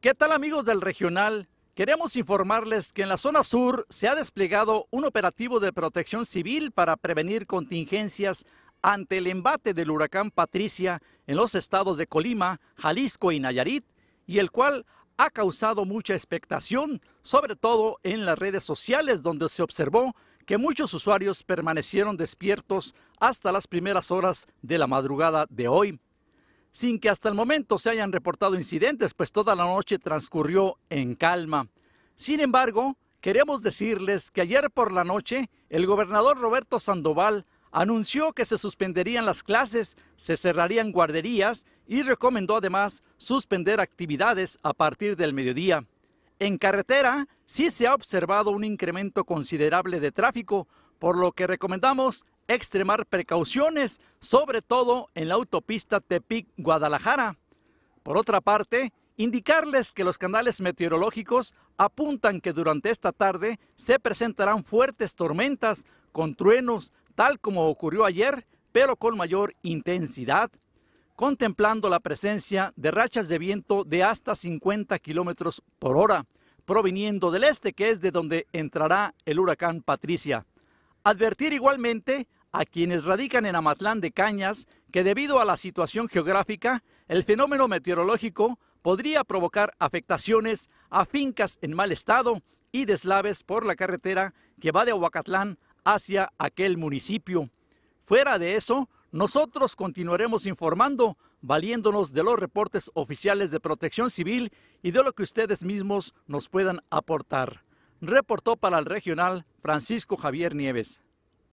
¿Qué tal amigos del regional? Queremos informarles que en la zona sur se ha desplegado un operativo de protección civil para prevenir contingencias ante el embate del huracán Patricia en los estados de Colima, Jalisco y Nayarit, y el cual ha causado mucha expectación, sobre todo en las redes sociales donde se observó que muchos usuarios permanecieron despiertos hasta las primeras horas de la madrugada de hoy sin que hasta el momento se hayan reportado incidentes, pues toda la noche transcurrió en calma. Sin embargo, queremos decirles que ayer por la noche el gobernador Roberto Sandoval anunció que se suspenderían las clases, se cerrarían guarderías y recomendó además suspender actividades a partir del mediodía. En carretera sí se ha observado un incremento considerable de tráfico, por lo que recomendamos extremar precauciones, sobre todo en la autopista Tepic-Guadalajara. Por otra parte, indicarles que los canales meteorológicos apuntan que durante esta tarde se presentarán fuertes tormentas con truenos, tal como ocurrió ayer, pero con mayor intensidad, contemplando la presencia de rachas de viento de hasta 50 kilómetros por hora, proviniendo del este, que es de donde entrará el huracán Patricia. Advertir igualmente a quienes radican en Amatlán de Cañas que debido a la situación geográfica, el fenómeno meteorológico podría provocar afectaciones a fincas en mal estado y deslaves por la carretera que va de Huacatlán hacia aquel municipio. Fuera de eso, nosotros continuaremos informando, valiéndonos de los reportes oficiales de protección civil y de lo que ustedes mismos nos puedan aportar. Reportó para el regional Francisco Javier Nieves.